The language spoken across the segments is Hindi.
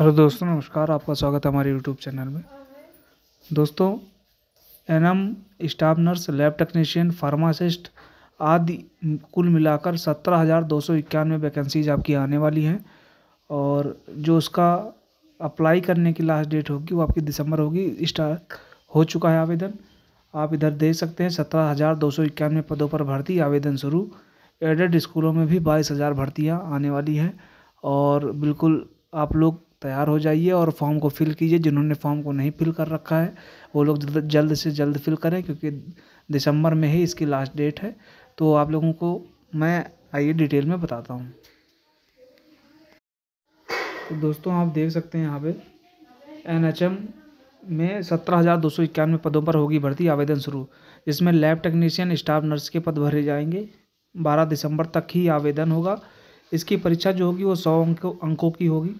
हेलो दोस्तों नमस्कार आपका स्वागत है हमारे यूट्यूब चैनल में दोस्तों ANM staff nurse lab technician pharmacist आदि कुल मिलाकर सत्रह हज़ार दो सौ इक्यानवे वैकेंसीज आपकी आने वाली हैं और जो उसका अप्लाई करने की लास्ट डेट होगी वो आपकी दिसंबर होगी स्टार्ट हो चुका है आवेदन आप इधर देख सकते हैं सत्रह हज़ार दो सौ इक्यानवे पदों पर भर्ती आवेदन शुरू एडेड स्कूलों में भी बाईस हज़ार भर्तियाँ आने वाली हैं और बिल्कुल आप लोग तैयार हो जाइए और फॉर्म को फिल कीजिए जिन्होंने फॉर्म को नहीं फिल कर रखा है वो लोग जल्द से जल्द फिल करें क्योंकि दिसंबर में ही इसकी लास्ट डेट है तो आप लोगों को मैं आइए डिटेल में बताता हूँ तो दोस्तों आप देख सकते हैं यहाँ पे एनएचएम में सत्रह हज़ार दो सौ इक्यानवे पदों पर होगी भर्ती आवेदन शुरू जिसमें लैब टेक्नीशियन स्टाफ नर्स के पद भरे जाएंगे बारह दिसंबर तक ही आवेदन होगा इसकी परीक्षा जो होगी वो सौ अंकों अंकों की होगी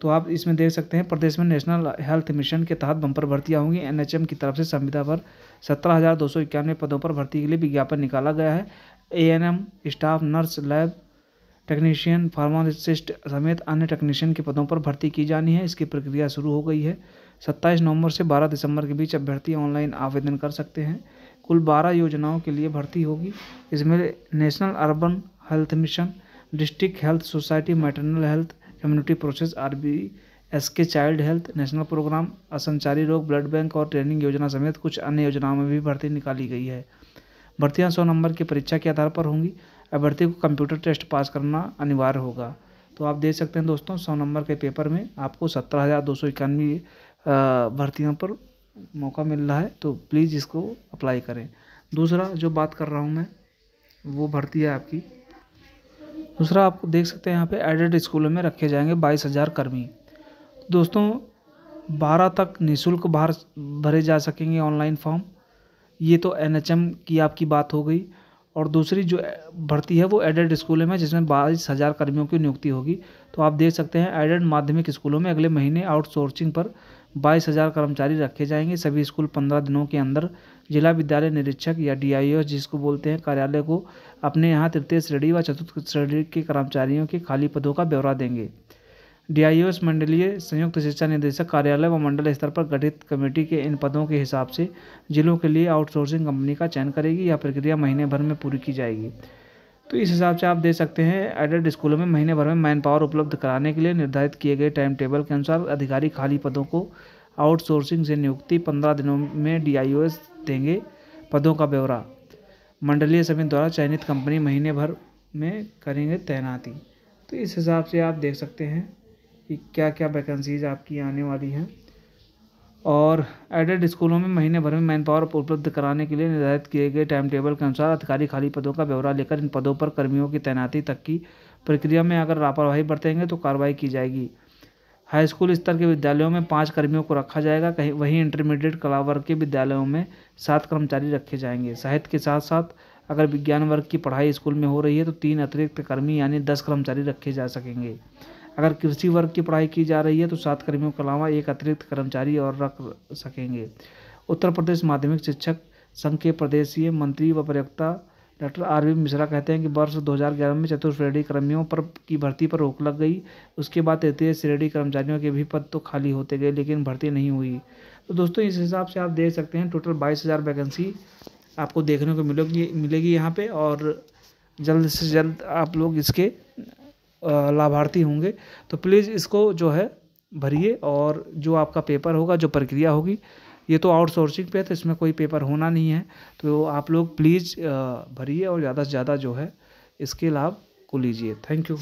तो आप इसमें देख सकते हैं प्रदेश में नेशनल हेल्थ मिशन के तहत बम्पर भर्तियाँ होंगी एनएचएम की तरफ से संविदा पर सत्रह हज़ार दो सौ इक्यानवे पदों पर भर्ती के लिए विज्ञापन निकाला गया है ANM staff nurse lab technician pharmacist समेत अन्य टेक्नीशियन के पदों पर भर्ती की जानी है इसकी प्रक्रिया शुरू हो गई है सत्ताईस नवंबर से बारह दिसंबर के बीच अभ्यर्थी ऑनलाइन आवेदन कर सकते हैं कुल बारह योजनाओं के लिए भर्ती होगी इसमें national urban health mission district health society maternal health immunity process R B S K child health national programme असंचारी रोग ब्लड बैंक और ट्रेनिंग योजना समेत कुछ अन्य योजनाओं में भी भर्ती निकाली गई है भर्तियाँ सौ नंबर की परीक्षा के आधार पर होंगी अभ्यर्थी को कंप्यूटर टेस्ट पास करना अनिवार्य होगा तो आप देख सकते हैं दोस्तों सौ नंबर के पेपर में आपको सत्रह हज़ार दो सौ इक्यानवे भर्तियों पर मौका मिल रहा है तो प्लीज़ इसको अप्लाई करें दूसरा जो बात कर रहा हूँ मैं वो भर्ती है आपकी दूसरा आप देख सकते हैं यहाँ पे एडेड स्कूलों में रखे जाएंगे बाईस हज़ार कर्मी तो दोस्तों बारह तक निःशुल्क बाहर भरे जा सकेंगे ऑनलाइन फॉर्म ये तो एन की आपकी बात हो गई और दूसरी जो भर्ती है वो एडेड स्कूलों में जिसमें बाईस हज़ार कर्मियों की नियुक्ति होगी तो आप देख सकते हैं एडेड माध्यमिक स्कूलों में अगले महीने आउटसोर्सिंग पर बाईस हज़ार कर्मचारी रखे जाएंगे सभी स्कूल पंद्रह दिनों के अंदर जिला विद्यालय निरीक्षक या डी जिसको बोलते हैं कार्यालय को अपने यहाँ तृतीय श्रेणी व चतुर्थ श्रेणी के कर्मचारियों के खाली पदों का ब्यौरा देंगे डी मंडलीय संयुक्त शिक्षा निदेशक कार्यालय व मंडल स्तर पर गठित कमेटी के इन पदों के हिसाब से जिलों के लिए आउटसोर्सिंग कंपनी का चयन करेगी यह प्रक्रिया महीने भर में पूरी की जाएगी तो इस हिसाब से आप दे सकते हैं एडेड स्कूलों में महीने भर में मैन पावर उपलब्ध कराने के लिए निर्धारित किए गए टाइम टेबल के अनुसार अधिकारी खाली पदों को आउटसोर्सिंग से नियुक्ति पंद्रह दिनों में डी देंगे पदों का ब्यौरा मंडलीय समिति द्वारा चयनित कंपनी महीने भर में करेंगे तैनाती तो इस हिसाब से आप देख सकते हैं कि क्या क्या वैकेंसीज आपकी आने वाली हैं और एडेड स्कूलों में महीने भर में मैन पावर उपलब्ध कराने के लिए निर्धारित किए गए टाइम टेबल के अनुसार अधिकारी खाली पदों का ब्यौरा लेकर इन पदों पर कर्मियों की तैनाती तक की प्रक्रिया में अगर लापरवाही बरतेंगे तो कार्रवाई की जाएगी हाई स्कूल स्तर के विद्यालयों में पाँच कर्मियों को रखा जाएगा कहीं वहीं इंटरमीडिएट कला वर्ग के विद्यालयों में सात कर्मचारी रखे जाएंगे साहित्य के साथ साथ अगर विज्ञान वर्ग की पढ़ाई स्कूल में हो रही है तो तीन अतिरिक्त कर्मी यानी दस कर्मचारी रखे जा सकेंगे अगर कृषि वर्ग की पढ़ाई की जा रही है तो सात कर्मियों के अलावा एक अतिरिक्त कर्मचारी और रख सकेंगे उत्तर प्रदेश माध्यमिक शिक्षक संघ के प्रदेशीय मंत्री व प्रवक्ता डॉक्टर आर वी मिश्रा कहते हैं कि वर्ष 2011 में चतुर्थ श्रेणी कर्मियों पर की भर्ती पर रोक लग गई उसके बाद तृतीय श्रेणी कर्मचारियों के भी पद तो खाली होते गए लेकिन भर्ती नहीं हुई तो दोस्तों इस हिसाब से आप देख सकते हैं टोटल बाईस हज़ार वैकेंसी आपको देखने को मिलेगी मिलेगी यहाँ पर और जल्द से जल्द आप लोग इसके लाभार्थी होंगे तो प्लीज़ इसको जो है भरिए और जो आपका पेपर होगा जो प्रक्रिया होगी ये तो आउटसोर्सिंग पे है तो इसमें कोई पेपर होना नहीं है तो आप लोग प्लीज़ भरिए और ज़्यादा से ज़्यादा जो है इसके लाभ को लीजिए थैंक यू